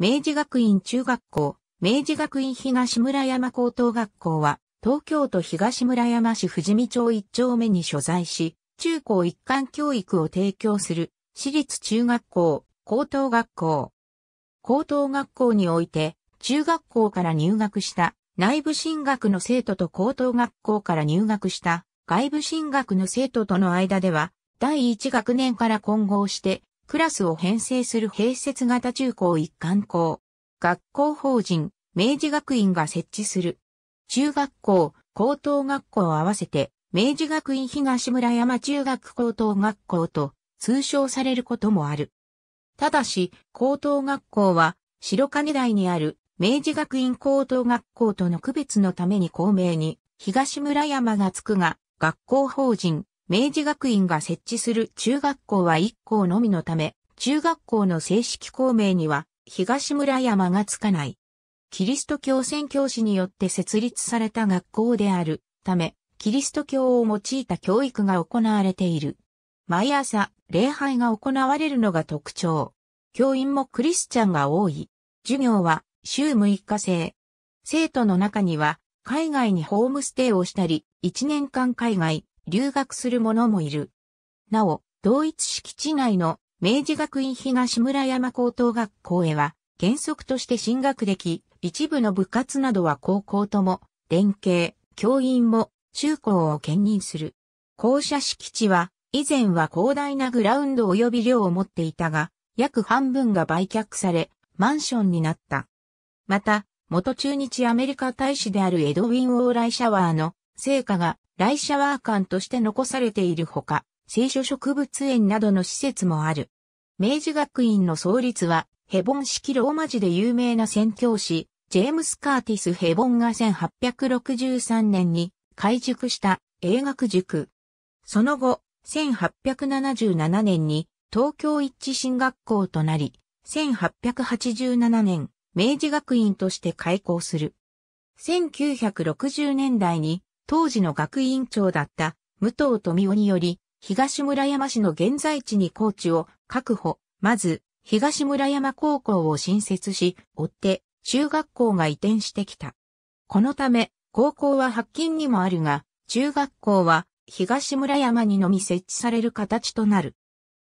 明治学院中学校、明治学院東村山高等学校は、東京都東村山市富士見町一丁目に所在し、中高一貫教育を提供する、私立中学校、高等学校。高等学校において、中学校から入学した内部進学の生徒と高等学校から入学した外部進学の生徒との間では、第一学年から混合してクラスを編成する併設型中高一貫校、学校法人、明治学院が設置する。中学校、高等学校を合わせて、明治学院東村山中学高等学校と通称されることもある。ただし、高等学校は、白金台にある明治学院高等学校との区別のために公明に東村山がつくが、学校法人明治学院が設置する中学校は1校のみのため、中学校の正式校名には東村山がつかない。キリスト教宣教師によって設立された学校であるため、キリスト教を用いた教育が行われている。毎朝、礼拝が行われるのが特徴。教員もクリスチャンが多い。授業は週6日制。生徒の中には、海外にホームステイをしたり、1年間海外、留学する者もいる。なお、同一敷地内の明治学院東村山高等学校へは原則として進学でき、一部の部活などは高校とも、連携、教員も中高を兼任する。校舎敷地は以前は広大なグラウンド及び寮を持っていたが、約半分が売却され、マンションになった。また、元中日アメリカ大使であるエドウィン・オーライ・シャワーの成果が来シャワー館として残されているほか、聖書植物園などの施設もある。明治学院の創立は、ヘボン式ローマ字で有名な宣教師、ジェームス・カーティス・ヘボンが1863年に開塾した英学塾。その後、1877年に東京一致進学校となり、1887年、明治学院として開校する。1960年代に当時の学院長だった武藤富夫により、東村山市の現在地に高知を確保、まず、東村山高校を新設し、追って、中学校が移転してきた。このため、高校は発見にもあるが、中学校は東村山にのみ設置される形となる。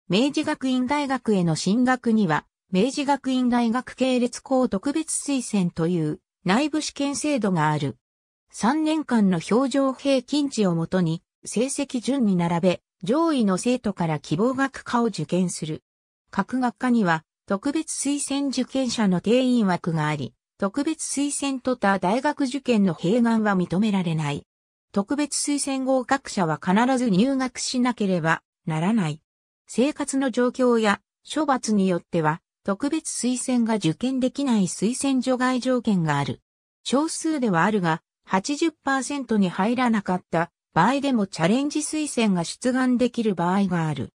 明治学院大学への進学には、明治学院大学系列校特別推薦という内部試験制度がある。3年間の表情平均値をもとに、成績順に並べ、上位の生徒から希望学科を受験する。各学科には、特別推薦受験者の定員枠があり、特別推薦と他大学受験の併願は認められない。特別推薦合格者は必ず入学しなければならない。生活の状況や処罰によっては、特別推薦が受験できない推薦除外条件がある。少数ではあるが、80%に入らなかった場合でもチャレンジ推薦が出願できる場合がある。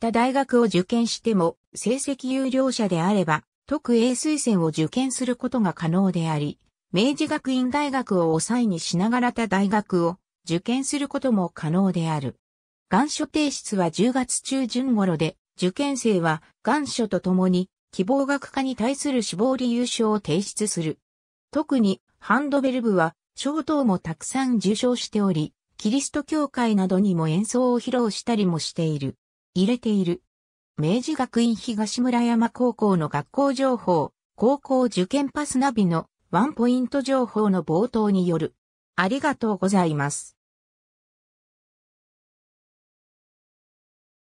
他大学を受験しても成績優良者であれば、特 A 推薦を受験することが可能であり、明治学院大学を抑えにしながら他大学を受験することも可能である。願書提出は10月中旬頃で、受験生は願書とともに希望学科に対する志望理由書を提出する。特にハンドベル部は賞等もたくさん受賞しており、キリスト教会などにも演奏を披露したりもしている。入れている。明治学院東村山高校の学校情報、高校受験パスナビのワンポイント情報の冒頭による。ありがとうございます。